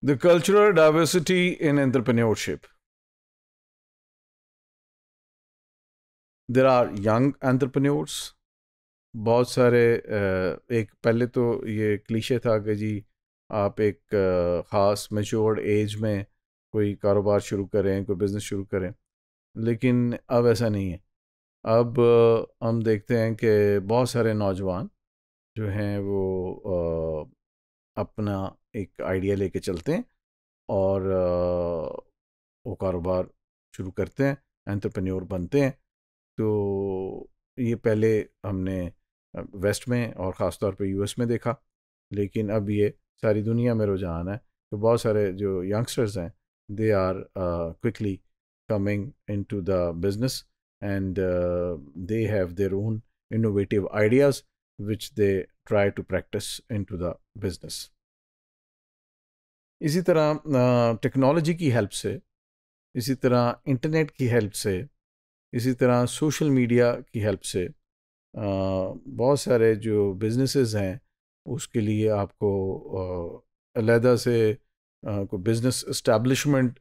The cultural diversity in entrepreneurship. There are young entrepreneurs. बहुत सारे एक पहले तो ये क्लीशे था कि जी आप एक ख़ास मेच्योर्ड एज में कोई कारोबार शुरू करें कोई बिज़नेस शुरू करें लेकिन अब ऐसा नहीं है अब हम देखते हैं कि बहुत सारे नौजवान जो हैं वो अपना एक आइडिया लेके चलते हैं और वो कारोबार शुरू करते हैं एंटरप्रेन्योर बनते हैं तो ये पहले हमने वेस्ट में और ख़ास तौर पे यूएस में देखा लेकिन अब ये सारी दुनिया में रुझान है तो बहुत सारे जो यंगस्टर्स हैं they are quickly coming into the business and they have their own innovative ideas they try to practice into the business इसी तरह टेक्नोलॉजी की हेल्प से इसी तरह इंटरनेट की हेल्प से इसी तरह सोशल मीडिया की हेल्प से बहुत सारे जो बिजनेसेस हैं उसके लिए आपको अलहदा से कोई को बिज़नेस इस्टेब्लिशमेंट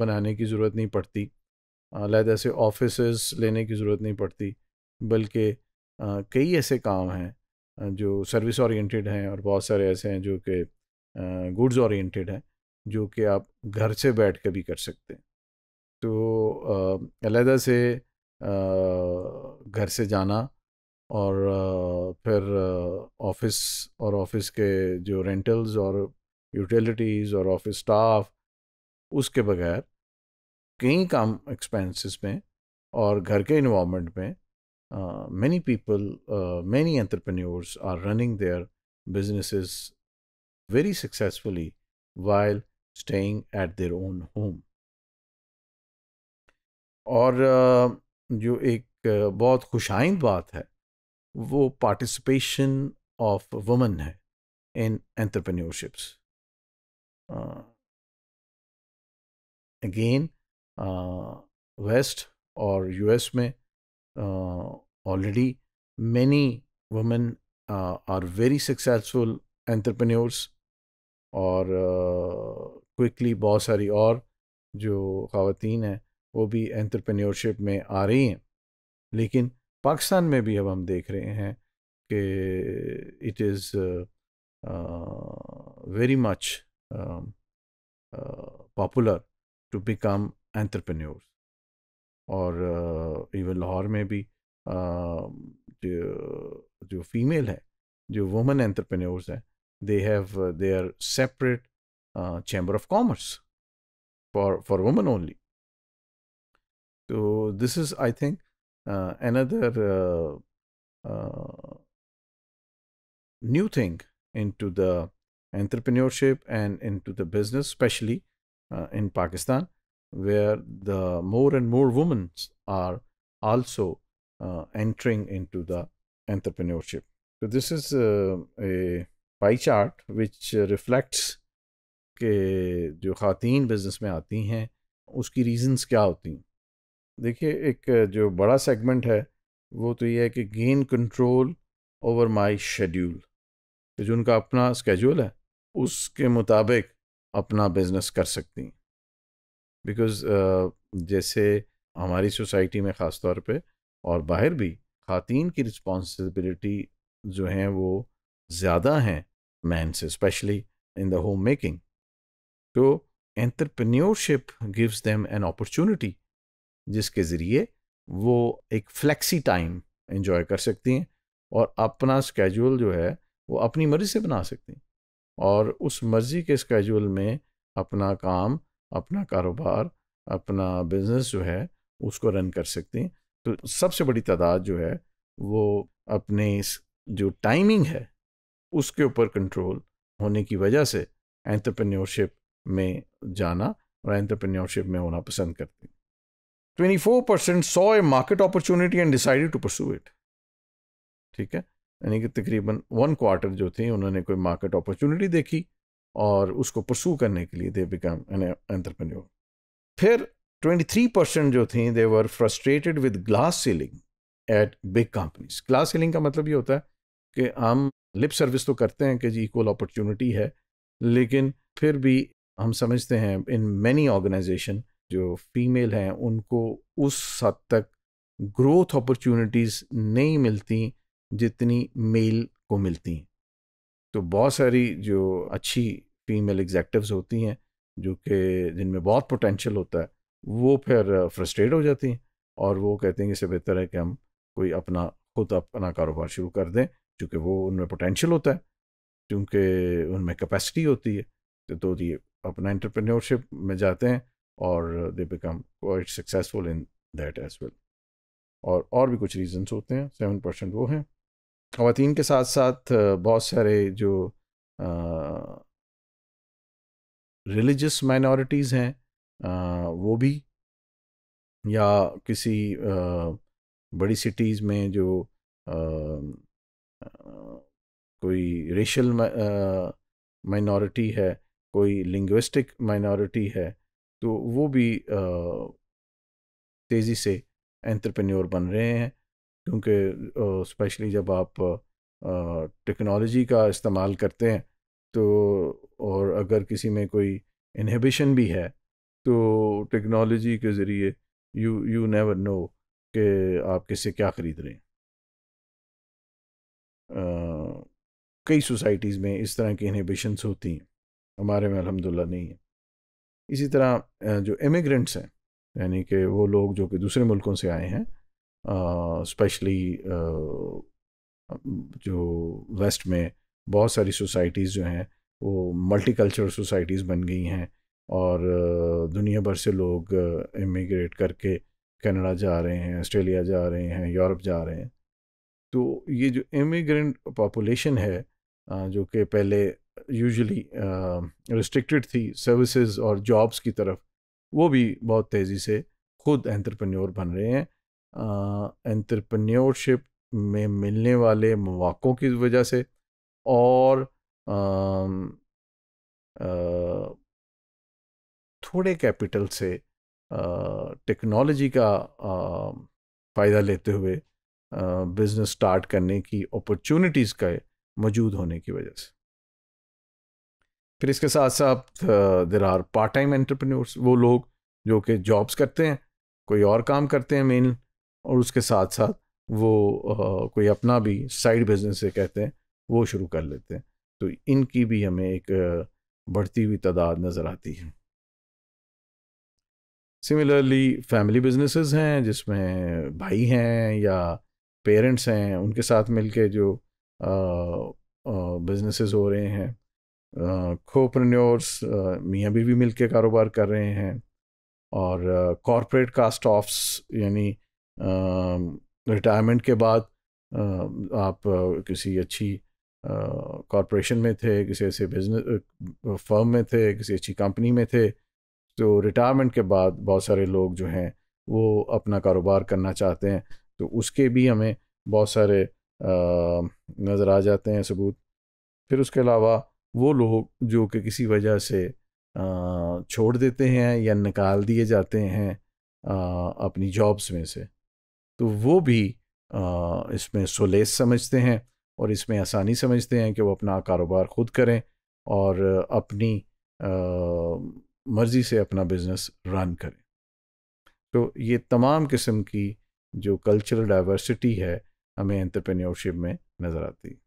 बनाने की ज़रूरत नहीं पड़ती अलहदा से ऑफिस लेने की ज़रूरत नहीं पड़ती बल्कि कई ऐसे काम हैं जो सर्विस ओरिएंटेड हैं और बहुत सारे ऐसे हैं जो कि गुड्स ओरिएंटेड है जो कि आप घर से बैठ कर भी कर सकते हैं तो अलहदा से घर से जाना और फिर ऑफिस और ऑफिस के जो रेंटल्स और यूटिलिटीज़ और ऑफिस स्टाफ उसके बगैर कई काम एक्सपेंसेस में और घर के इन्वामेंट में many people many entrepreneurs are running their businesses very successfully while staying at their own home. और जो एक बहुत खुशाइंद बात है वो पार्टिसिपेशन ऑफ वुमेन है इन एंटरप्रेन्योरशिप्स अगेन वेस्ट और यूएस में already many women are very successful entrepreneurs और क्विकली uh, बहुत सारी और जो खातन हैं वो भी एंट्रप्रेन्योरशिप में आ रही हैं लेकिन पाकिस्तान में भी अब हम देख रहे हैं कि it is very much popular to become entrepreneur और इवन uh, लाहौर में भी uh, जो जो फीमेल है जो वुमेन एंट्रप्रेन्योर्स हैं they have uh, their separate uh, chamber of commerce for for women only so this is i think uh, another new thing into the entrepreneurship and into the business, especially uh, in Pakistan, where the more and more women are also uh, entering into the entrepreneurship. So this is uh, a pie chart which reflects के जो ख़ातन business में आती हैं उसकी reasons क्या होती हैं देखिए एक जो बड़ा सेगमेंट है वो तो ये है कि gain control over my schedule जो उनका अपना स्केड्यूल है उसके मुताबिक अपना बिज़नेस कर सकती हैं बिकॉज़ जैसे हमारी सोसाइटी में ख़ास तौर पे और बाहर भी ख़ातन की रिस्पॉन्सिबिलिटी जो हैं वो ज़्यादा हैं men's, especially in the homemaking. So entrepreneurship gives them an opportunity जिसके ज़रिए वो एक फ्लेक्सी टाइम इंजॉय कर सकती हैं और अपना स्केड्यूल जो है वो अपनी मर्ज़ी से बना सकती हैं और उस मर्ज़ी के स्केड्यूल में अपना काम अपना कारोबार अपना बिजनेस जो है उसको रन कर सकती हैं तो सबसे बड़ी तादाद जो है वो अपने जो टाइमिंग है उसके ऊपर कंट्रोल होने की वजह से एंटरप्रेन्योरशिप में जाना और एंटरप्रेन्योरशिप में होना पसंद करते हैं four percent so a market opportunity and decided to pursue it ठीक है यानी कि तकरीबन वन क्वार्टर जो थे उन्होंने कोई मार्केट अपॉर्चुनिटी देखी और उसको परसू करने के लिए दे बिकम एंटरप्रेन्योर फिर थ्री परसेंट जो थी they were frustrated with glass ceiling at big companies glass ceiling का मतलब ये होता है कि हम लिप सर्विस तो करते हैं कि जी इक्वल अपॉर्चुनिटी है लेकिन फिर भी हम समझते हैं इन मैनी ऑर्गेनाइजेशन जो फीमेल हैं उनको उस हद तक ग्रोथ अपॉर्चुनिटीज़ नहीं मिलती जितनी मेल को मिलती हैं तो बहुत सारी जो अच्छी फीमेल एग्जैक्टिव्स होती हैं जो कि जिनमें बहुत पोटेंशियल होता है वो फिर फ्रस्ट्रेट हो जाती हैं और वो कहते हैं कि इससे बेहतर है कि हम कोई अपना खुद अपना कारोबार शुरू कर दें चूँकि वो उनमें पोटेंशियल होता है क्योंकि उनमें कैपेसिटी होती है तो, तो ये अपना इंटरप्रेन्योरशिप में जाते हैं और they become quite successful in that as well और और भी कुछ रीजंस होते हैं सेवन परसेंट वो हैं खातन के साथ साथ बहुत सारे जो रिलीजस माइनॉरिटीज़ हैं आ, वो भी या किसी आ, बड़ी सिटीज़ में जो कोई रेशल माइनॉरिटी है कोई लिंग्विस्टिक माइनॉरिटी है तो वो भी तेज़ी से एंट्रप्रेन्योर बन रहे हैं क्योंकि स्पेशली जब आप टेक्नोलॉजी का इस्तेमाल करते हैं तो और अगर किसी में कोई इनहिबिशन भी है तो टेक्नोलॉजी के ज़रिए यू यू नेवर नो कि आप किससे क्या ख़रीद रहे हैं कई सोसाइटीज़ में इस तरह की इनहिबिशंस होती हैं हमारे में अलहमदिल्ला नहीं है इसी तरह जो इमिग्रेंट्स हैं यानी कि वो लोग जो कि दूसरे मुल्कों से आए हैं स्पेशली जो वेस्ट में बहुत सारी सोसाइटीज़ जो हैं वो मल्टी कल्चर सोसाइटीज़ बन गई हैं और दुनिया भर से लोग इमिग्रेट करके कनाडा जा रहे हैं ऑस्ट्रेलिया जा रहे हैं यूरोप जा रहे हैं तो ये जो इमिग्रेंट पॉपुलेशन है जो कि पहले यूजुअली रिस्ट्रिक्टेड थी सर्विसेज और जॉब्स की तरफ वो भी बहुत तेज़ी से खुद एंटरप्रेन्योर बन रहे हैं एंटरप्रेन्योरशिप में मिलने वाले मौक़ों की वजह से और आ, आ, थोड़े कैपिटल से टेक्नोलॉजी का फ़ायदा लेते हुए बिजनेस स्टार्ट करने की अपॉर्चुनिटीज़ का मौजूद होने की वजह से फिर इसके साथ साथ there are part time entrepreneurs वो लोग जो कि जॉब्स करते हैं कोई और काम करते हैं मेन और उसके साथ साथ वो कोई अपना भी साइड बिजनेस से कहते हैं वो शुरू कर लेते हैं तो इनकी भी हमें एक बढ़ती हुई तादाद नज़र आती है सिमिलरली फैमिली बिजनेसेस हैं जिसमें भाई हैं या पेरेंट्स हैं उनके साथ मिलके जो बिजनेसेस हो रहे हैं खोप्रनोर्स मियाँ बीवी मिल के कारोबार कर रहे हैं और कॉरपोरेट कास्ट ऑफ्स यानी रिटायरमेंट के बाद आ, आप किसी अच्छी कॉरपोरेशन में थे किसी ऐसे बिजनेस फर्म में थे किसी अच्छी कंपनी में थे तो रिटायरमेंट के बाद बहुत सारे लोग जो हैं वो अपना कारोबार करना चाहते हैं तो उसके भी हमें बहुत सारे नज़र आ जाते हैं सबूत फिर उसके अलावा वो लोग जो कि किसी वजह से छोड़ देते हैं या निकाल दिए जाते हैं अपनी जॉब्स में से तो वो भी इसमें सुलेस समझते हैं और इसमें आसानी समझते हैं कि वो अपना कारोबार खुद करें और अपनी मर्ज़ी से अपना बिज़नेस रन करें तो ये तमाम किस्म की जो कल्चरल डाइवर्सिटी है हमें एंटरप्रेन्योरशिप में नज़र आती है